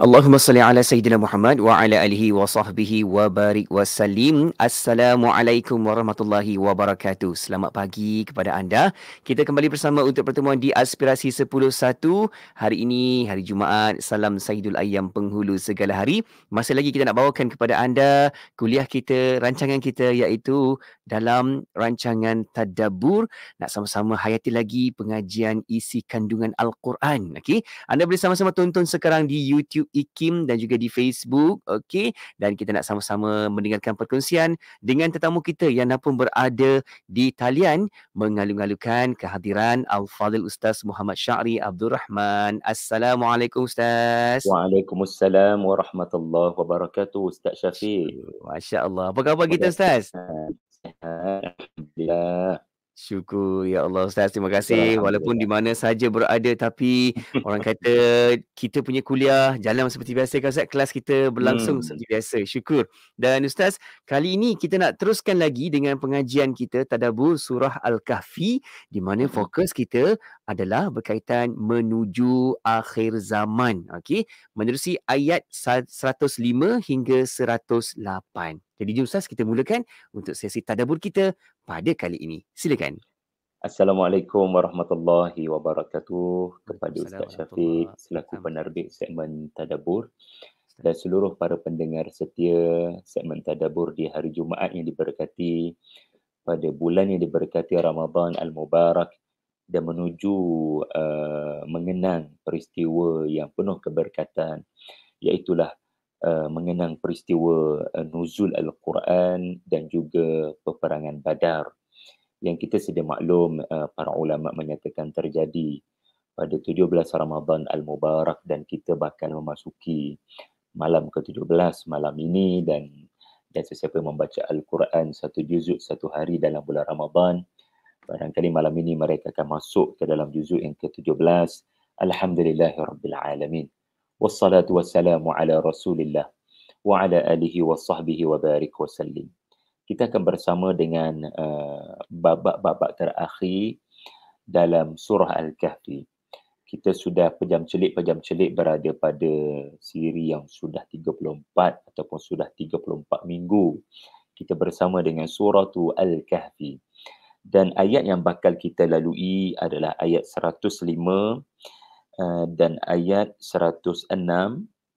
Allahumma salli ala Sayyidina Muhammad wa ala alihi wa sahbihi wa barik wa salim. Assalamualaikum warahmatullahi wabarakatuh. Selamat pagi kepada anda. Kita kembali bersama untuk pertemuan di Aspirasi 101. Hari ini, hari Jumaat. Salam Sayyidul Ayam penghulu segala hari. Masih lagi kita nak bawakan kepada anda kuliah kita, rancangan kita iaitu dalam rancangan Tadabur. Nak sama-sama hayati lagi pengajian isi kandungan Al-Quran. Okay? Anda boleh sama-sama tonton sekarang di YouTube YouTube Ikim dan juga di Facebook. Okey. Dan kita nak sama-sama mendengarkan perkongsian dengan tetamu kita yang pun berada di talian mengalu-alukan kehadiran Al-Fadhil Ustaz Muhammad Syari Abdul Rahman. Assalamualaikum Ustaz. Waalaikumsalam warahmatullahi wabarakatuh Ustaz Syafiq. Masya-Allah. Apa khabar kita Ustaz? Alhamdulillah. Syukur ya Allah Ustaz terima kasih walaupun di mana saja berada tapi orang kata kita punya kuliah jalan seperti biasa kan Ustaz kelas kita berlangsung hmm. seperti biasa syukur dan Ustaz kali ini kita nak teruskan lagi dengan pengajian kita tadabur surah Al-Kahfi di mana hmm. fokus kita adalah berkaitan menuju akhir zaman Okay, menerusi ayat 105 hingga 108 jadi jom Ustaz kita mulakan untuk sesi tadabur kita pada kali ini. Silakan. Assalamualaikum warahmatullahi wabarakatuh kepada Ustaz Syafiq selaku penerbit segmen Tadabur dan seluruh para pendengar setia segmen Tadabur di hari Jumaat yang diberkati pada bulan yang diberkati Ramadan Al-Mubarak dan menuju uh, mengenang peristiwa yang penuh keberkatan iaitulah Uh, mengenang peristiwa uh, nuzul al-Quran dan juga peperangan Badar yang kita sedia maklum uh, para ulama menyatakan terjadi pada 17 Ramadan al-Mubarak dan kita bahkan memasuki malam ke-17 malam ini dan dan sesiapa yang membaca al-Quran satu juzuk satu hari dalam bulan Ramadan barangkali malam ini mereka akan masuk ke dalam juzuk yang ke-17 alhamdulillahirabbil alamin والصلاة والسلام على رسول الله وعلى آله وصحبه وبارك وسلم kita akan bersama dengan uh, babak-babak uh, terakhir dalam surah Al-Kahfi. Kita sudah pejam celik-pejam celik berada pada siri yang sudah 34 ataupun sudah 34 minggu. Kita bersama dengan surah tu Al-Kahfi. Dan ayat yang bakal kita lalui adalah ayat 105 Eh, dan ayat 106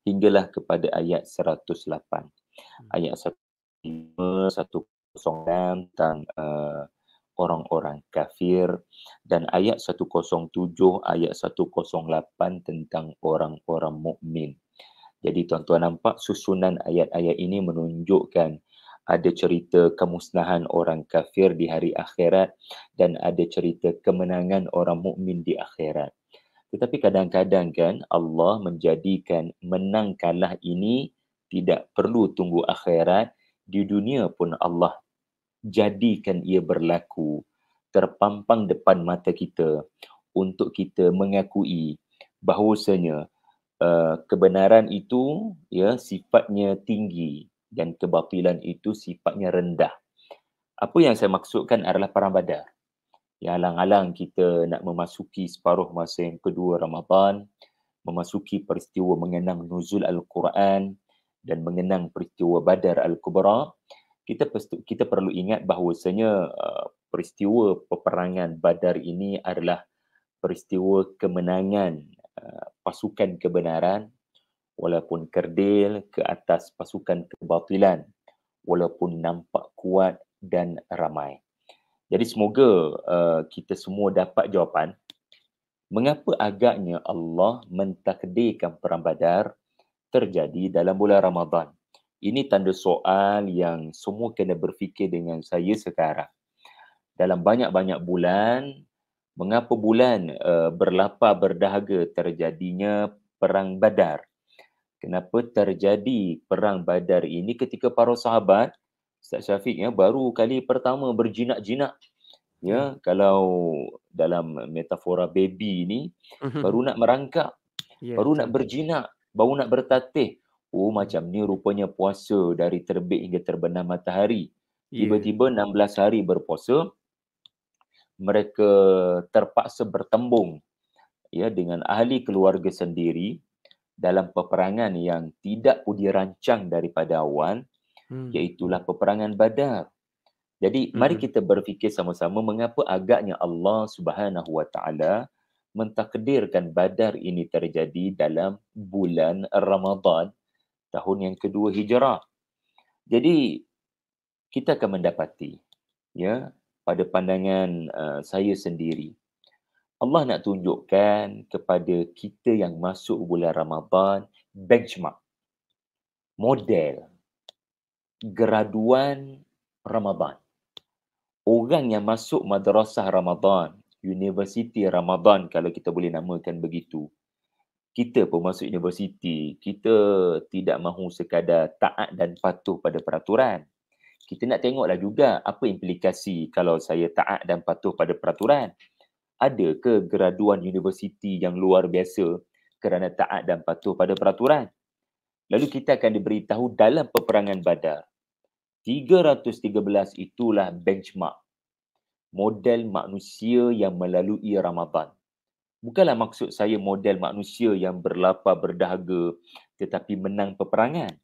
hinggalah kepada ayat 108. Hmm. Ayat 105 106 tentang uh, orang-orang kafir dan ayat 107 ayat 108 tentang orang-orang mukmin. Jadi tuan-tuan nampak susunan ayat-ayat ini menunjukkan ada cerita kemusnahan orang kafir di hari akhirat dan ada cerita kemenangan orang mukmin di akhirat. Tetapi kadang-kadang kan Allah menjadikan menang kalah ini tidak perlu tunggu akhirat. Di dunia pun Allah jadikan ia berlaku terpampang depan mata kita untuk kita mengakui bahawasanya uh, kebenaran itu ya sifatnya tinggi dan kebatilan itu sifatnya rendah. Apa yang saya maksudkan adalah perang badar yang halang alang kita nak memasuki separuh masa yang kedua Ramadan, memasuki peristiwa mengenang nuzul Al-Quran dan mengenang peristiwa Badar Al-Kubra, kita kita perlu ingat bahawasanya uh, peristiwa peperangan Badar ini adalah peristiwa kemenangan uh, pasukan kebenaran walaupun kerdil ke atas pasukan kebatilan walaupun nampak kuat dan ramai. Jadi semoga uh, kita semua dapat jawapan mengapa agaknya Allah mentakdirkan perang Badar terjadi dalam bulan Ramadan. Ini tanda soal yang semua kena berfikir dengan saya sekarang. Dalam banyak-banyak bulan mengapa bulan uh, berlapar berdahaga terjadinya perang Badar? Kenapa terjadi perang Badar ini ketika para sahabat Ustaz Syafiq ya baru kali pertama berjinak-jinak ya hmm. kalau dalam metafora baby ni mhm. baru nak merangkak yeah, baru nak berjinak baru nak bertatih oh macam ni rupanya puasa dari terbit hingga terbenam matahari ya. tiba-tiba yeah. 16 hari berpuasa mereka terpaksa bertembung ya dengan ahli keluarga sendiri dalam peperangan yang tidak pun dirancang daripada awan. Hmm. iaitulah peperangan Badar. Jadi hmm. mari kita berfikir sama-sama mengapa agaknya Allah Subhanahu Wa mentakdirkan Badar ini terjadi dalam bulan Ramadan tahun yang kedua Hijrah. Jadi kita akan mendapati ya pada pandangan uh, saya sendiri Allah nak tunjukkan kepada kita yang masuk bulan Ramadan benchmark model graduan Ramadan. Orang yang masuk madrasah Ramadan, universiti Ramadan kalau kita boleh namakan begitu. Kita pun masuk universiti, kita tidak mahu sekadar taat dan patuh pada peraturan. Kita nak tengoklah juga apa implikasi kalau saya taat dan patuh pada peraturan. Ada ke graduan universiti yang luar biasa kerana taat dan patuh pada peraturan? Lalu kita akan diberitahu dalam peperangan Badar 313 itulah benchmark model manusia yang melalui Ramadan. Bukanlah maksud saya model manusia yang berlapar berdahaga tetapi menang peperangan.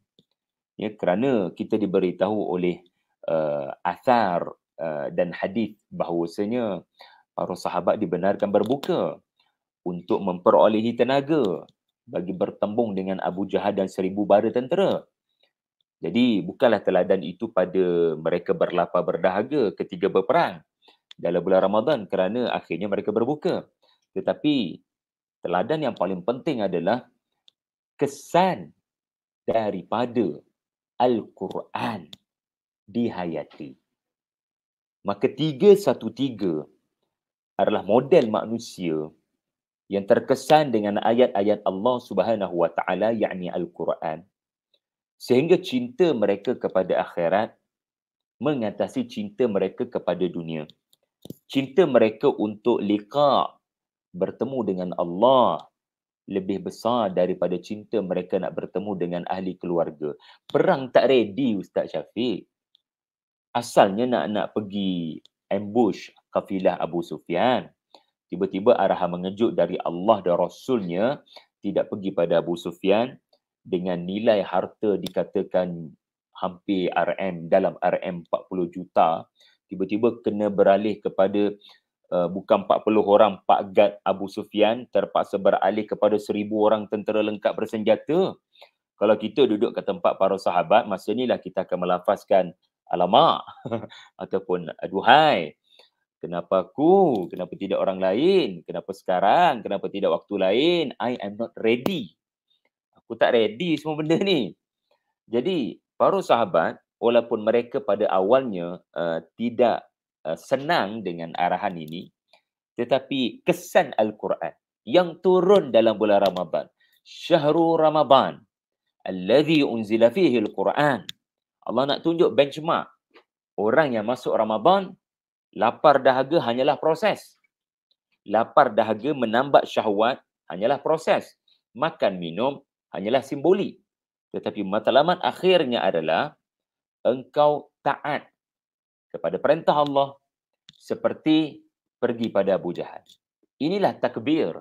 Ya kerana kita diberitahu oleh uh, athar uh, dan hadis bahawasanya para sahabat dibenarkan berbuka untuk memperolehi tenaga bagi bertembung dengan Abu Jahad dan seribu bara tentera. Jadi bukanlah teladan itu pada mereka berlapar berdahaga ketika berperang dalam bulan Ramadan kerana akhirnya mereka berbuka. Tetapi teladan yang paling penting adalah kesan daripada Al-Quran dihayati. Maka 313 adalah model manusia yang terkesan dengan ayat-ayat Allah Subhanahu Wa Taala yakni Al-Quran sehingga cinta mereka kepada akhirat mengatasi cinta mereka kepada dunia cinta mereka untuk liqa bertemu dengan Allah lebih besar daripada cinta mereka nak bertemu dengan ahli keluarga perang tak ready ustaz Syafiq asalnya nak nak pergi ambush kafilah Abu Sufyan tiba-tiba arahan mengejut dari Allah dan rasulnya tidak pergi pada Abu Sufyan dengan nilai harta dikatakan hampir RM dalam RM 40 juta tiba-tiba kena beralih kepada uh, bukan 40 orang Pak Gad Abu Sufyan terpaksa beralih kepada 1000 orang tentera lengkap bersenjata kalau kita duduk ke tempat para sahabat masa lah kita akan melafazkan alamak ataupun aduhai kenapa aku kenapa tidak orang lain kenapa sekarang kenapa tidak waktu lain i am not ready aku tak ready semua benda ni. Jadi para sahabat walaupun mereka pada awalnya uh, tidak uh, senang dengan arahan ini tetapi kesan al-Quran yang turun dalam bulan Ramadhan, Syahrul Ramadan allazi unzila fihi al-Quran Allah nak tunjuk benchmark orang yang masuk Ramadhan lapar dahaga hanyalah proses lapar dahaga menambat syahwat hanyalah proses makan minum hanyalah simbolik. Tetapi matlamat akhirnya adalah engkau taat kepada perintah Allah seperti pergi pada Abu Jahal. Inilah takbir.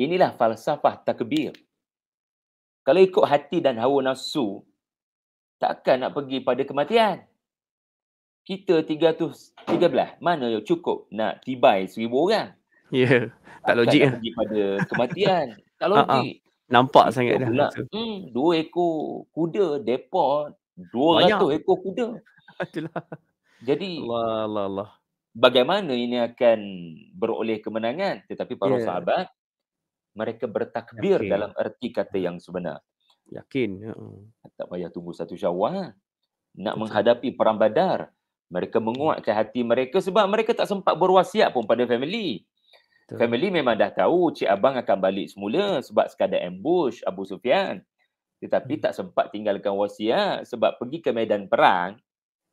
Inilah falsafah takbir. Kalau ikut hati dan hawa nafsu, takkan nak pergi pada kematian. Kita 313, mana yang cukup nak tibai seribu orang? Ya, yeah, tak logik. Takkan nak lah. pada kematian. tak logik. Nampak ekor sangat dah. Hmm, dua ekor kuda depa 200 Banyak. ekor kuda. Itulah. Jadi Allah Allah Allah. Bagaimana ini akan beroleh kemenangan tetapi para yeah. sahabat mereka bertakbir Yakin. dalam erti kata hmm. yang sebenar. Yakin. Ya tak payah tunggu satu syawal. Nak Betul. menghadapi perang badar. Mereka menguatkan hati mereka sebab mereka tak sempat berwasiat pun pada family. Betul. Family memang dah tahu Cik Abang akan balik semula sebab sekadar ambush Abu Sufyan. Tetapi hmm. tak sempat tinggalkan wasiat ah, sebab pergi ke medan perang.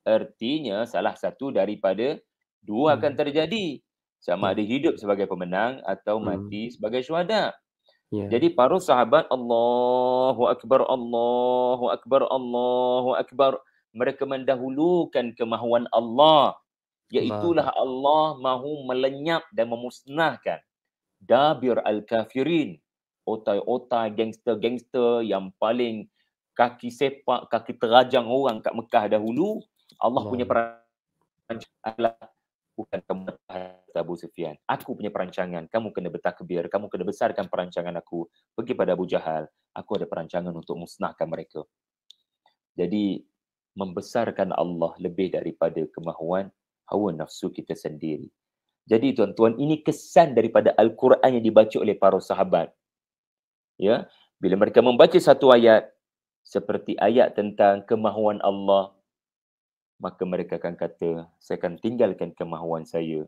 Ertinya salah satu daripada dua hmm. akan terjadi. Sama hmm. ada hidup sebagai pemenang atau hmm. mati sebagai syuhada. Yeah. Jadi para sahabat Allahu Akbar, Allahu Akbar, Allahu Akbar. Mereka mendahulukan kemahuan Allah Iaitulah Allah mahu melenyap dan memusnahkan Dabir Al-Kafirin. Otai-otai gangster-gangster yang paling kaki sepak, kaki terajang orang kat Mekah dahulu. Allah punya perancangan lah. bukan kamu Abu Sufyan. Aku punya perancangan. Kamu kena bertakbir. Kamu kena besarkan perancangan aku. Pergi pada Abu Jahal. Aku ada perancangan untuk musnahkan mereka. Jadi, membesarkan Allah lebih daripada kemahuan hawa nafsu kita sendiri. Jadi tuan-tuan, ini kesan daripada Al-Quran yang dibaca oleh para sahabat. Ya, bila mereka membaca satu ayat seperti ayat tentang kemahuan Allah, maka mereka akan kata, saya akan tinggalkan kemahuan saya.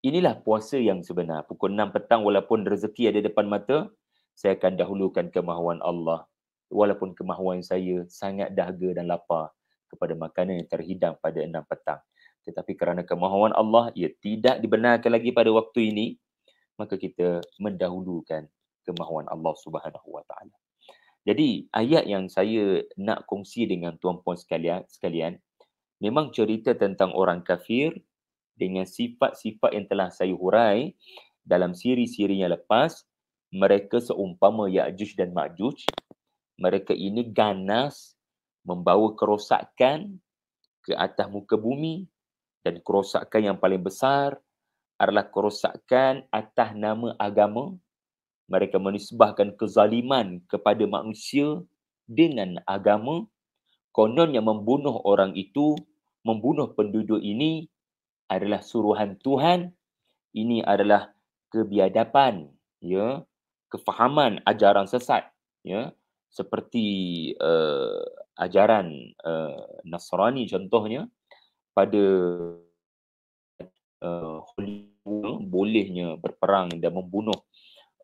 Inilah puasa yang sebenar. Pukul 6 petang walaupun rezeki ada depan mata, saya akan dahulukan kemahuan Allah. Walaupun kemahuan saya sangat dahaga dan lapar kepada makanan yang terhidang pada 6 petang tetapi kerana kemahuan Allah ia tidak dibenarkan lagi pada waktu ini maka kita mendahulukan kemahuan Allah Subhanahu Wa Taala. Jadi ayat yang saya nak kongsi dengan tuan-puan sekalian, sekalian memang cerita tentang orang kafir dengan sifat-sifat yang telah saya hurai dalam siri-siri yang lepas mereka seumpama Ya'juj dan Ma'juj mereka ini ganas membawa kerosakan ke atas muka bumi dan kerosakan yang paling besar adalah kerosakan atas nama agama. Mereka menisbahkan kezaliman kepada manusia dengan agama. Konon yang membunuh orang itu, membunuh penduduk ini adalah suruhan Tuhan. Ini adalah kebiadapan, ya, kefahaman ajaran sesat, ya, seperti uh, ajaran uh, Nasrani contohnya, pada uh, eh, Hollywood bolehnya berperang dan membunuh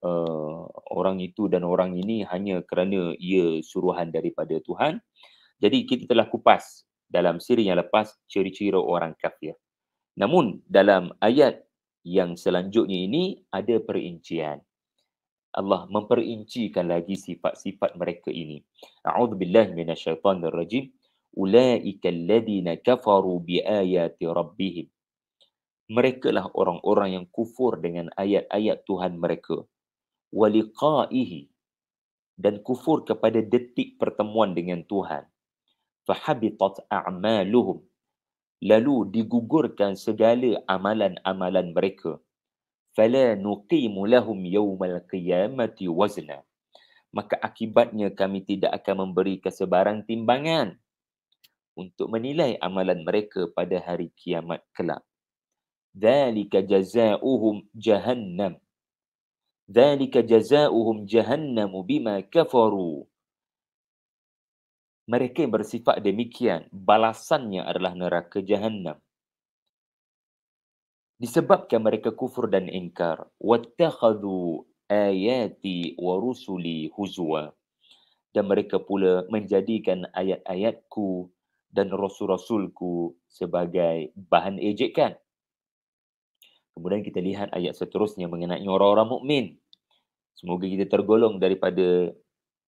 uh, orang itu dan orang ini hanya kerana ia suruhan daripada Tuhan. Jadi kita telah kupas dalam siri yang lepas ciri-ciri orang kafir. Namun dalam ayat yang selanjutnya ini ada perincian. Allah memperincikan lagi sifat-sifat mereka ini. A'udzubillahiminasyaitanirrajim. rajim ulaika alladhina kafaru biayati rabbihim mereka lah orang-orang yang kufur dengan ayat-ayat Tuhan mereka waliqaihi dan kufur kepada detik pertemuan dengan Tuhan fahabitat a'maluhum lalu digugurkan segala amalan-amalan mereka fala nuqimu lahum yawmal qiyamati wazna maka akibatnya kami tidak akan memberi kesebaran timbangan untuk menilai amalan mereka pada hari kiamat kelak. Dzalika jazaohum jahannam. Dzalika jazaohum jahannam bima kafaru. Mereka yang bersifat demikian, balasannya adalah neraka jahannam. Disebabkan mereka kufur dan ingkar. Wattakhadhu ayati wa rusuli huzwa. Dan mereka pula menjadikan ayat-ayatku dan rasul-rasulku sebagai bahan ejekan. Kemudian kita lihat ayat seterusnya mengenai orang-orang mukmin. Semoga kita tergolong daripada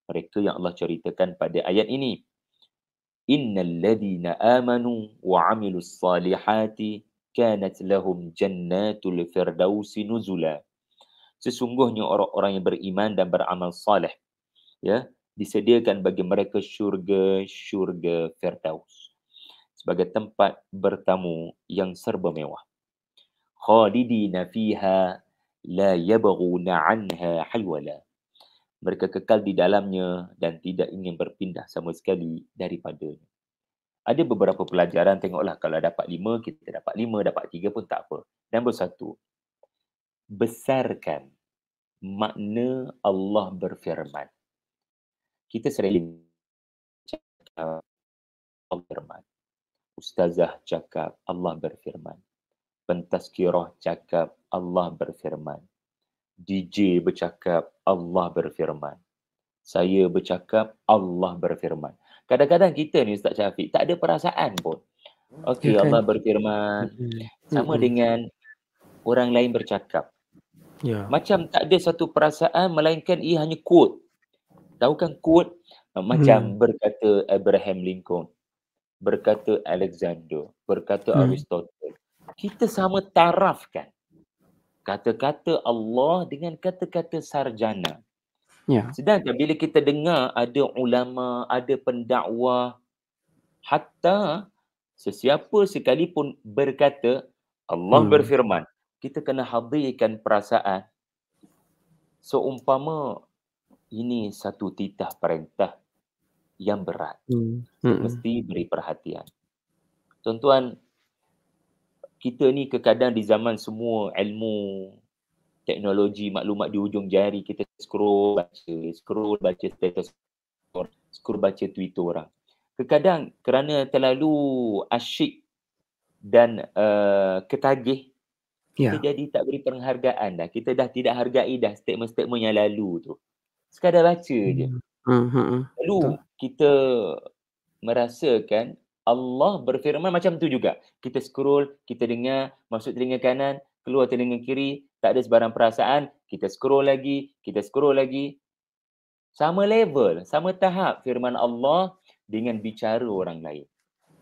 mereka yang Allah ceritakan pada ayat ini. Innal ladina amanu wa amilus salihati kanat lahum jannatul firdausi nuzula. Sesungguhnya orang-orang yang beriman dan beramal saleh. Ya, disediakan bagi mereka syurga-syurga Firdaus sebagai tempat bertamu yang serba mewah. Khalidina fiha la yabghuna anha halwala. Mereka kekal di dalamnya dan tidak ingin berpindah sama sekali daripadanya. Ada beberapa pelajaran, tengoklah kalau dapat lima, kita dapat lima, dapat tiga pun tak apa. Nombor satu, besarkan makna Allah berfirman kita sering cakap Allah berfirman. Ustazah cakap Allah berfirman. Pentaskirah cakap Allah berfirman. DJ bercakap Allah berfirman. Saya bercakap Allah berfirman. Kadang-kadang kita ni Ustaz Syafiq tak ada perasaan pun. Hmm. Okey ya, Allah kan? berfirman. Sama dengan orang lain bercakap. Ya. Macam tak ada satu perasaan melainkan ia hanya quote Tahu kan quote uh, macam hmm. berkata Abraham Lincoln, berkata Alexander, berkata hmm. Aristotle. Kita sama taraf kan kata-kata Allah dengan kata-kata sarjana. Ya. Sedangkan bila kita dengar ada ulama, ada pendakwa hatta sesiapa sekalipun berkata Allah hmm. berfirman, kita kena hadirkan perasaan. Seumpama so, ini satu titah perintah yang berat. Hmm. Hmm. Mesti beri perhatian. Tuan-tuan, kita ni kekadang di zaman semua ilmu, teknologi, maklumat di ujung jari, kita scroll baca, scroll baca status scroll baca Twitter orang. Kekadang kerana terlalu asyik dan uh, ketagih, yeah. jadi tak beri penghargaan dah. Kita dah tidak hargai dah statement-statement yang lalu tu sekadar baca hmm. je. Hmm, hmm, hmm. Lalu Betul. kita merasakan Allah berfirman macam tu juga. Kita scroll, kita dengar, masuk telinga kanan, keluar telinga kiri, tak ada sebarang perasaan, kita scroll lagi, kita scroll lagi. Sama level, sama tahap firman Allah dengan bicara orang lain.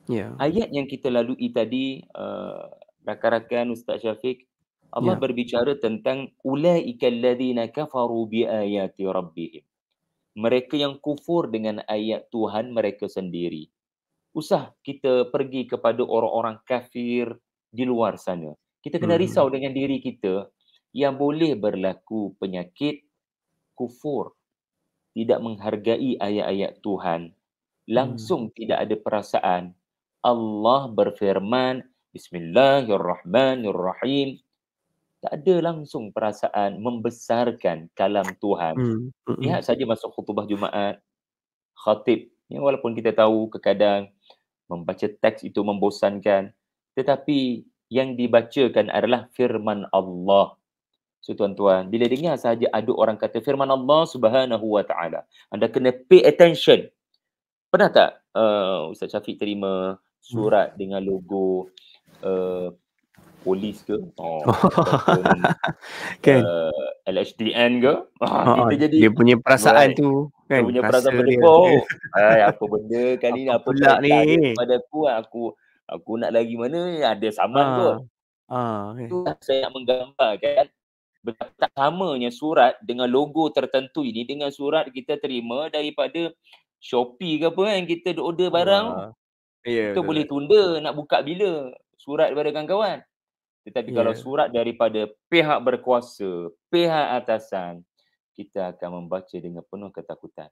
Yeah. Ayat yang kita lalui tadi, uh, rakan-rakan Ustaz Syafiq, Allah yeah. berbicara tentang ulaikal ladina kafaru biayati rabbihim. Mereka yang kufur dengan ayat Tuhan mereka sendiri. Usah kita pergi kepada orang-orang kafir di luar sana. Kita kena mm-hmm. risau dengan diri kita yang boleh berlaku penyakit kufur. Tidak menghargai ayat-ayat Tuhan. Hmm. Langsung mm. tidak ada perasaan. Allah berfirman Bismillahirrahmanirrahim tak ada langsung perasaan membesarkan kalam Tuhan. Hmm. hmm, hmm. Lihat saja masuk khutbah Jumaat, khatib. Ya, walaupun kita tahu kekadang membaca teks itu membosankan, tetapi yang dibacakan adalah firman Allah. So tuan-tuan, bila dengar saja ada orang kata firman Allah subhanahu wa ta'ala, anda kena pay attention. Pernah tak uh, Ustaz Syafiq terima hmm. surat hmm. dengan logo uh, polis ke oh, kan uh, LHDN ke oh, kita jadi dia punya perasaan right. tu kan dia punya Rasa perasaan dia. Kan? apa benda kali ni apa pula ni pada aku aku aku nak lagi mana ada saman ah. ke ah, okay. Itu saya nak kan. betapa tak samanya surat dengan logo tertentu ini dengan surat kita terima daripada Shopee ke apa kan kita order barang ah. Ha. yeah, kita betul. boleh tunda nak buka bila surat daripada kawan-kawan tetapi yeah. kalau surat daripada pihak berkuasa, pihak atasan, kita akan membaca dengan penuh ketakutan.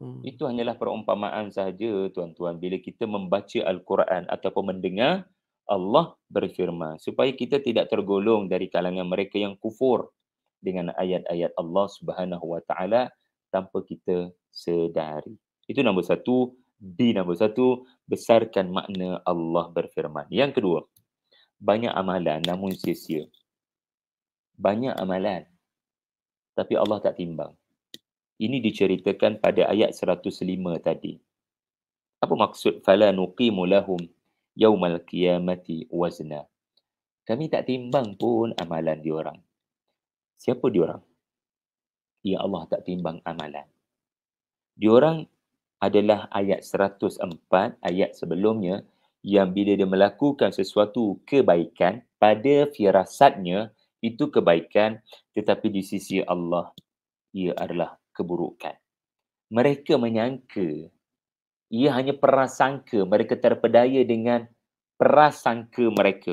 Hmm. Itu hanyalah perumpamaan sahaja tuan-tuan bila kita membaca al-Quran ataupun mendengar Allah berfirman supaya kita tidak tergolong dari kalangan mereka yang kufur dengan ayat-ayat Allah Subhanahu tanpa kita sedari. Itu nombor satu. B nombor satu, besarkan makna Allah berfirman. Yang kedua, banyak amalan namun sia-sia. Banyak amalan tapi Allah tak timbang. Ini diceritakan pada ayat 105 tadi. Apa maksud fala nuqimu lahum yaumal qiyamati wazna? Kami tak timbang pun amalan diorang. Siapa diorang? Ya Allah tak timbang amalan. Diorang adalah ayat 104 ayat sebelumnya yang bila dia melakukan sesuatu kebaikan pada firasatnya itu kebaikan tetapi di sisi Allah ia adalah keburukan. Mereka menyangka ia hanya prasangka, mereka terpedaya dengan prasangka mereka.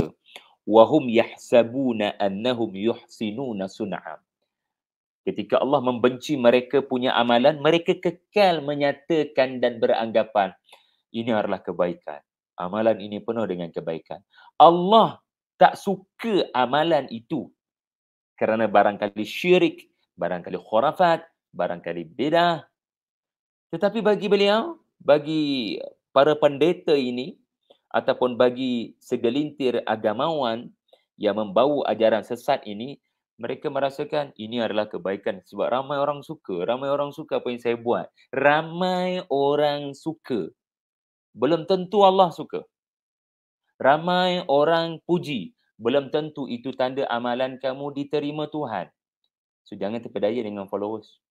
Wahum yahsabuna annahum yuhsinuna sun'a. Ketika Allah membenci mereka punya amalan, mereka kekal menyatakan dan beranggapan ini adalah kebaikan amalan ini penuh dengan kebaikan. Allah tak suka amalan itu kerana barangkali syirik, barangkali khurafat, barangkali bedah. Tetapi bagi beliau, bagi para pendeta ini ataupun bagi segelintir agamawan yang membawa ajaran sesat ini, mereka merasakan ini adalah kebaikan sebab ramai orang suka, ramai orang suka apa yang saya buat. Ramai orang suka belum tentu Allah suka. Ramai orang puji, belum tentu itu tanda amalan kamu diterima Tuhan. So jangan terpedaya dengan followers.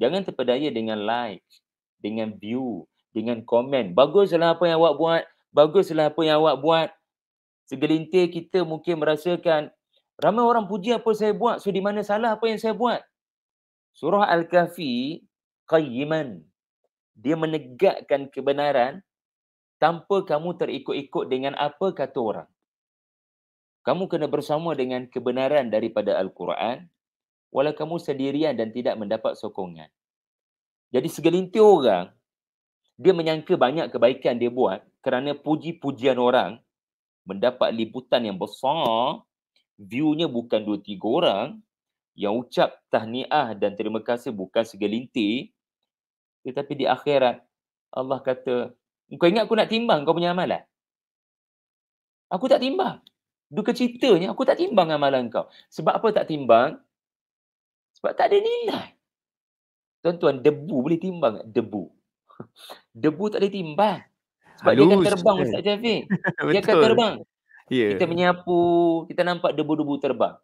Jangan terpedaya dengan like, dengan view, dengan komen. Baguslah apa yang awak buat, baguslah apa yang awak buat. Segelintir kita mungkin merasakan ramai orang puji apa saya buat, so di mana salah apa yang saya buat? Surah Al-Kahfi qayyiman dia menegakkan kebenaran tanpa kamu terikut-ikut dengan apa kata orang. Kamu kena bersama dengan kebenaran daripada Al-Quran walau kamu sendirian dan tidak mendapat sokongan. Jadi segelintir orang, dia menyangka banyak kebaikan dia buat kerana puji-pujian orang mendapat liputan yang besar, viewnya bukan dua tiga orang, yang ucap tahniah dan terima kasih bukan segelintir, tetapi di akhirat Allah kata, kau ingat aku nak timbang kau punya amalan? Aku tak timbang. Duka ceritanya, aku tak timbang amalan kau. Sebab apa tak timbang? Sebab tak ada nilai. Tuan-tuan, debu boleh timbang? Debu. debu tak boleh timbang. Sebab Halus. dia akan terbang, Ustaz Jafin. Dia akan terbang. Yeah. Kita menyapu, kita nampak debu-debu terbang.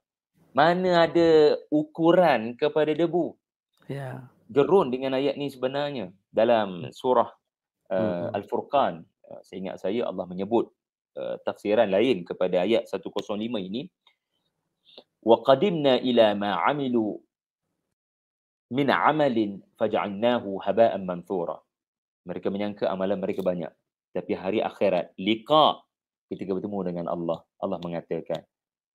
Mana ada ukuran kepada debu? Yeah gerun dengan ayat ni sebenarnya dalam hmm. surah uh, hmm, hmm. Al-Furqan uh, saya ingat saya Allah menyebut uh, tafsiran lain kepada ayat 105 ini wa qadimna ila ma amilu min amalin faj'alnahu haba'an manthura mereka menyangka amalan mereka banyak tapi hari akhirat liqa kita bertemu dengan Allah Allah mengatakan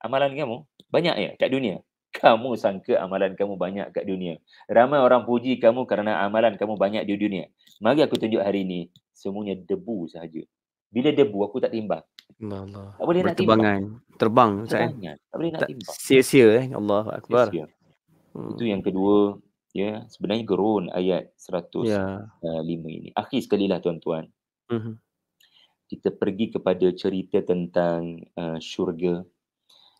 amalan kamu banyak ya kat dunia kamu sangka amalan kamu banyak kat dunia. Ramai orang puji kamu kerana amalan kamu banyak di dunia. Mari aku tunjuk hari ini, semuanya debu sahaja. Bila debu, aku tak timbang. Allah. Tak boleh nak timbang. Terbang. Eh? Terbang. Tak boleh nak tak, timbang. Sia-sia eh. Allah Akbar. Sia-sia. Hmm. Itu yang kedua. Ya, sebenarnya gerun ayat 105 ya. Eh, ini. Akhir sekali lah tuan-tuan. Mm-hmm. Kita pergi kepada cerita tentang uh, syurga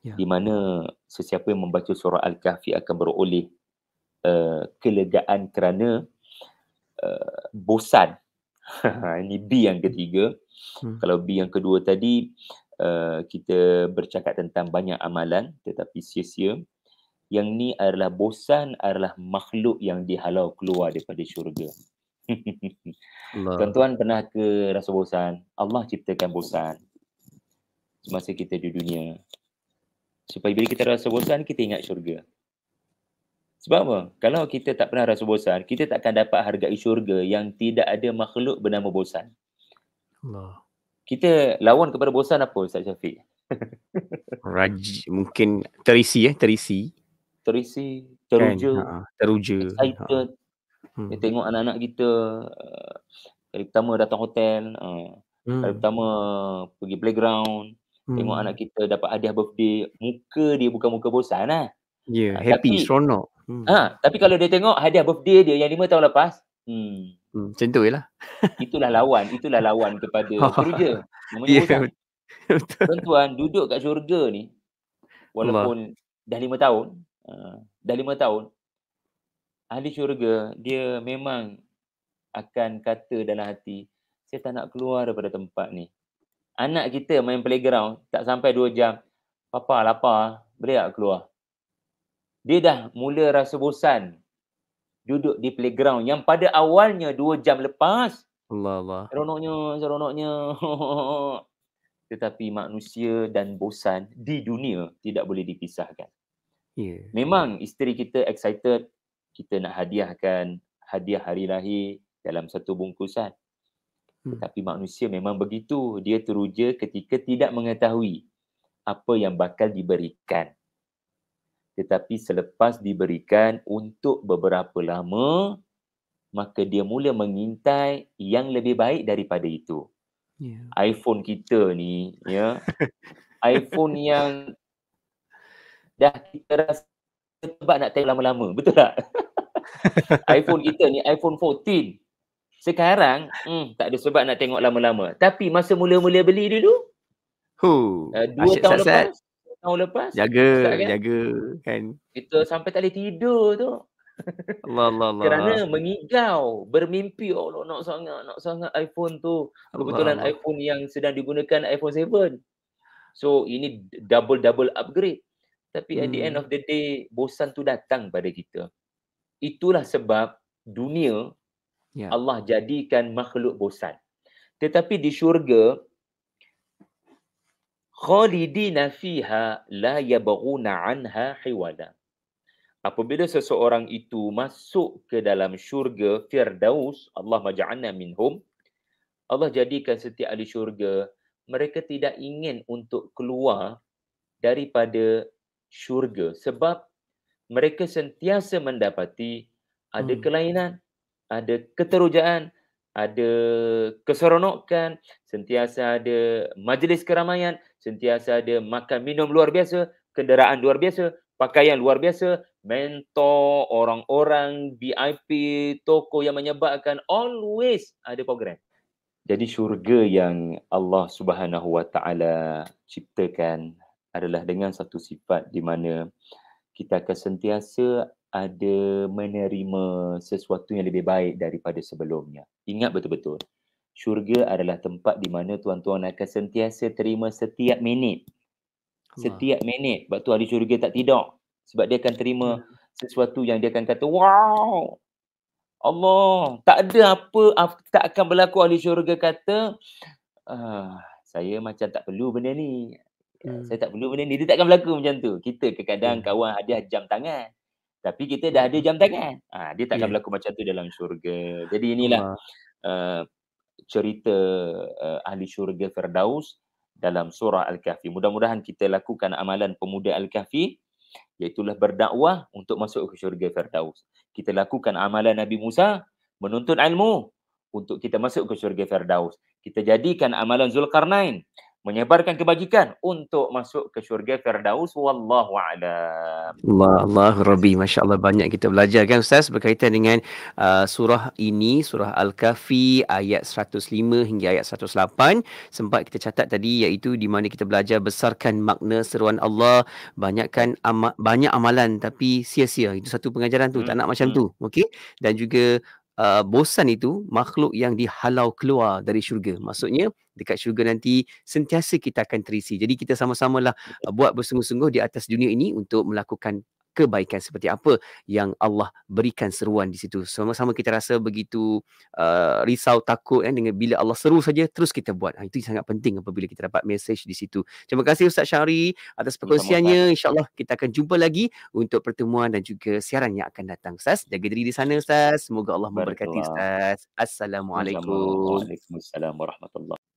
yeah. di mana sesiapa yang membaca surah al-kahfi akan beroleh uh, kelegaan kerana uh, bosan ha, ini B yang ketiga hmm. kalau B yang kedua tadi uh, kita bercakap tentang banyak amalan tetapi sia-sia yang ni adalah bosan adalah makhluk yang dihalau keluar daripada syurga tuan-tuan pernah ke rasa bosan Allah ciptakan bosan semasa kita di dunia Supaya bila kita rasa bosan, kita ingat syurga. Sebab apa? Kalau kita tak pernah rasa bosan, kita tak akan dapat hargai syurga yang tidak ada makhluk bernama bosan. Allah. Kita lawan kepada bosan apa Ustaz Syafiq? Raj, mungkin terisi ya, terisi. Terisi, teruja. Kan? Ha, ha. teruja. Excited. Ha. Hmm. Kita tengok anak-anak kita, uh, hari pertama datang hotel, uh, hmm. pertama pergi playground, hmm. tengok anak kita dapat hadiah birthday muka dia bukan muka bosan lah. ya yeah, ha, happy tapi, seronok hmm. ha, tapi kalau dia tengok hadiah birthday dia yang lima tahun lepas hmm, hmm macam tu lah. itulah lawan itulah lawan kepada kerja namanya yeah, betul tuan duduk kat syurga ni walaupun Allah. dah lima tahun uh, dah lima tahun ahli syurga dia memang akan kata dalam hati saya tak nak keluar daripada tempat ni anak kita main playground tak sampai 2 jam, papa lapar, boleh tak keluar? Dia dah mula rasa bosan duduk di playground yang pada awalnya 2 jam lepas. Allah Allah. Seronoknya, seronoknya. Tetapi manusia dan bosan di dunia tidak boleh dipisahkan. Yeah. Memang isteri kita excited kita nak hadiahkan hadiah hari lahir dalam satu bungkusan. Hmm. Tapi manusia memang begitu. Dia teruja ketika tidak mengetahui apa yang bakal diberikan. Tetapi selepas diberikan untuk beberapa lama, maka dia mula mengintai yang lebih baik daripada itu. Yeah. iPhone kita ni, ya. Yeah. iPhone yang dah kita rasa sebab nak tengok lama-lama, betul tak? iPhone kita ni, iPhone 14. Sekarang, hmm, tak ada sebab nak tengok lama-lama. Tapi masa mula-mula beli dulu, huh, eh, uh, dua asyik tahun sasat. lepas, tahun lepas. Jaga, kan? jaga. Kan? Kita sampai tak boleh tidur tu. Allah, Allah, Allah. Kerana mengigau, bermimpi, oh nak, nak sangat, nak sangat iPhone tu. Kebetulan Allah, iPhone yang sedang digunakan iPhone 7. So, ini double-double upgrade. Tapi hmm. at the end hmm. of the day, bosan tu datang pada kita. Itulah sebab dunia Yeah. Allah jadikan makhluk bosan. Tetapi di syurga khalidina fiha la yabghuna anha hiwala. Apabila seseorang itu masuk ke dalam syurga Firdaus, Allah maj'alna minhum. Allah jadikan setiap ahli syurga mereka tidak ingin untuk keluar daripada syurga sebab mereka sentiasa mendapati ada hmm. kelainan, ada keterujaan, ada keseronokan, sentiasa ada majlis keramaian, sentiasa ada makan minum luar biasa, kenderaan luar biasa, pakaian luar biasa, mentor, orang-orang, VIP, toko yang menyebabkan always ada program. Jadi syurga yang Allah Subhanahu Wa Taala ciptakan adalah dengan satu sifat di mana kita akan sentiasa ada menerima sesuatu yang lebih baik daripada sebelumnya. Ingat betul-betul. Syurga adalah tempat di mana tuan-tuan akan sentiasa terima setiap minit. Setiap minit. Sebab tu ahli syurga tak tidur. Sebab dia akan terima ya. sesuatu yang dia akan kata, wow, Allah, tak ada apa, tak akan berlaku ahli syurga kata, ah, saya macam tak perlu benda ni. Hmm. Saya tak perlu benda ni. Dia akan berlaku macam tu. Kita kadang-kadang ya. kawan hadiah jam tangan tapi kita dah ada jam tangan. Ha, dia takkan yeah. berlaku macam tu dalam syurga. Jadi inilah uh, cerita uh, ahli syurga Firdaus dalam surah Al-Kahfi. Mudah-mudahan kita lakukan amalan pemuda Al-Kahfi iaitu berdakwah untuk masuk ke syurga Firdaus. Kita lakukan amalan Nabi Musa menuntut ilmu untuk kita masuk ke syurga Firdaus. Kita jadikan amalan Zulkarnain menyebarkan kebajikan untuk masuk ke syurga Firdaus wallahu alam. Allah Allah Rabbi masya-Allah banyak kita belajar kan ustaz berkaitan dengan uh, surah ini surah Al-Kahfi ayat 105 hingga ayat 108 sempat kita catat tadi iaitu di mana kita belajar besarkan makna seruan Allah banyakkan ama- banyak amalan tapi sia-sia itu satu pengajaran tu hmm. tak nak macam hmm. tu okey dan juga uh, bosan itu makhluk yang dihalau keluar dari syurga. Maksudnya dekat syurga nanti sentiasa kita akan terisi. Jadi kita sama-samalah uh, buat bersungguh-sungguh di atas dunia ini untuk melakukan kebaikan seperti apa yang Allah berikan seruan di situ. Sama-sama kita rasa begitu uh, risau, takut kan, dengan bila Allah seru saja, terus kita buat. Ha, itu sangat penting apabila kita dapat mesej di situ. Terima kasih Ustaz Syari atas perkongsiannya. InsyaAllah kita akan jumpa lagi untuk pertemuan dan juga siaran yang akan datang. Ustaz, jaga diri di sana Ustaz. Semoga Allah memberkati Ustaz. Assalamualaikum. Assalamualaikum warahmatullahi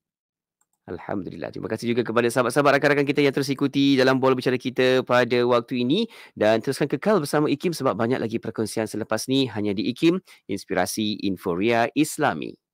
Alhamdulillah. Terima kasih juga kepada sahabat-sahabat rakan-rakan kita yang terus ikuti dalam bola bicara kita pada waktu ini dan teruskan kekal bersama Ikim sebab banyak lagi perkongsian selepas ni hanya di Ikim Inspirasi Inforia Islami.